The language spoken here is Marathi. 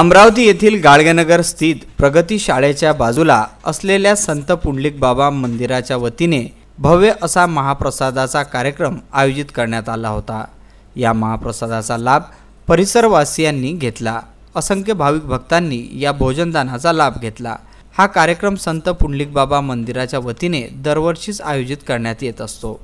अमरावती येथील गाळगेनगर स्थित प्रगती शाळेच्या बाजूला असलेल्या संत पुंडलिक बाबा मंदिराच्या वतीने भव्य असा महाप्रसादाचा कार्यक्रम आयोजित करण्यात आला होता या महाप्रसादाचा लाभ परिसरवासियांनी घेतला असंख्य भाविक भक्तांनी या भोजनदानाचा लाभ घेतला हा कार्यक्रम संत पुंडलिक बाबा मंदिराच्या वतीने दरवर्षीच आयोजित करण्यात येत असतो